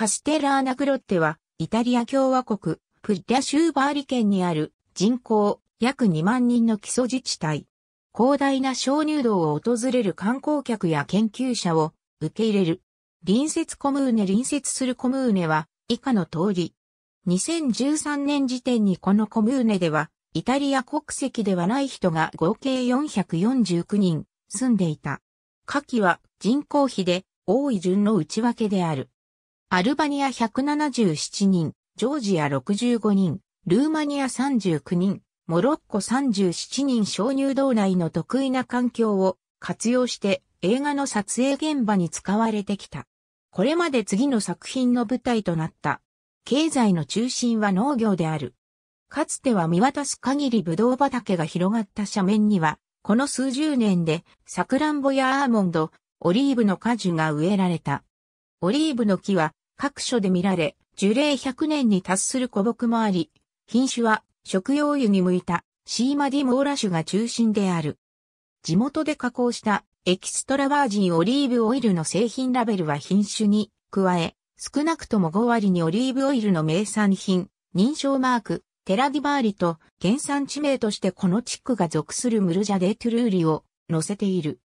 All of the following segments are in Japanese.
カステラーナクロッテは、イタリア共和国、プッリャ州バーリ県にある人口約2万人の基礎自治体。広大な鍾乳洞を訪れる観光客や研究者を受け入れる。隣接コムーネ隣接するコムーネは以下の通り。2013年時点にこのコムーネでは、イタリア国籍ではない人が合計449人住んでいた。下記は人口比で多い順の内訳である。アルバニア177人、ジョージア65人、ルーマニア39人、モロッコ37人鍾乳洞内の得意な環境を活用して映画の撮影現場に使われてきた。これまで次の作品の舞台となった。経済の中心は農業である。かつては見渡す限りブドウ畑が広がった斜面には、この数十年でサクランボやアーモンド、オリーブの果樹が植えられた。オリーブの木は各所で見られ、樹齢100年に達する古木もあり、品種は食用油に向いたシーマディモーラ種が中心である。地元で加工したエキストラバージンオリーブオイルの製品ラベルは品種に加え、少なくとも5割にオリーブオイルの名産品、認証マーク、テラディバーリと原産地名としてこの地区が属するムルジャ・デ・トゥルーリを載せている。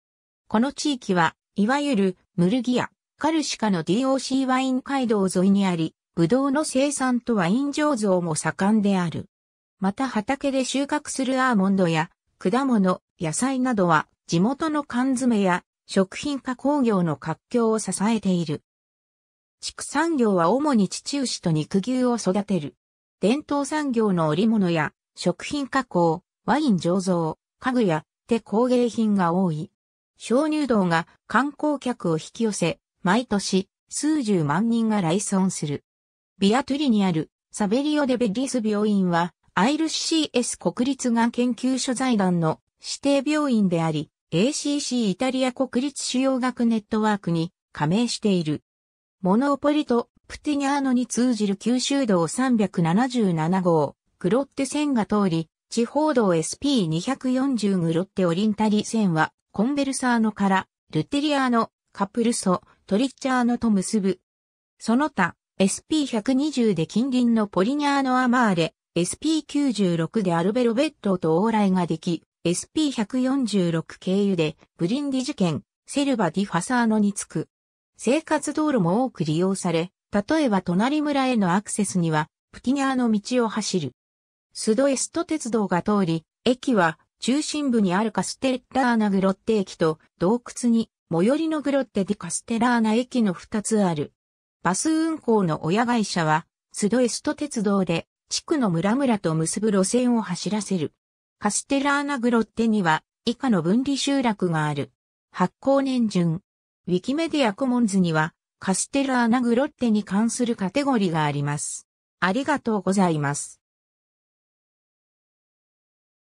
この地域は、いわゆるムルギア、カルシカの DOC ワイン街道沿いにあり、ブドウの生産とワイン醸造も盛んである。また畑で収穫するアーモンドや果物、野菜などは地元の缶詰や食品加工業の活況を支えている。畜産業は主に地中牛と肉牛を育てる。伝統産業の織物や食品加工、ワイン醸造、家具や手工芸品が多い。鍾乳洞が観光客を引き寄せ、毎年数十万人が来村する。ビアトゥリにあるサベリオ・デ・ベリス病院は、アイル CS 国立がん研究所財団の指定病院であり、ACC イタリア国立腫瘍学ネットワークに加盟している。モノポリとプティニャーノに通じる九州道377号、グロッテ線が通り、地方道 SP240 グロッテオリンタリ線は、コンベルサーノから、ルテリアーノ、カプルソ、トリッチャーノと結ぶ。その他、SP120 で近隣のポリニャーノアマーレ、SP96 でアルベロベットと往来ができ、SP146 経由でブリンディ事件、セルバディファサーノに着く。生活道路も多く利用され、例えば隣村へのアクセスには、プティニャーの道を走る。スドエスト鉄道が通り、駅は中心部にあるカステッラーナグロッテ駅と洞窟に最寄りのグロッテ・ディ・カステラーナ駅の2つある。バス運行の親会社は、スドエスト鉄道で、地区の村々と結ぶ路線を走らせる。カステラーナグロッテには、以下の分離集落がある。発行年順。ウィキメディアコモンズには、カステラーナグロッテに関するカテゴリーがあります。ありがとうございます。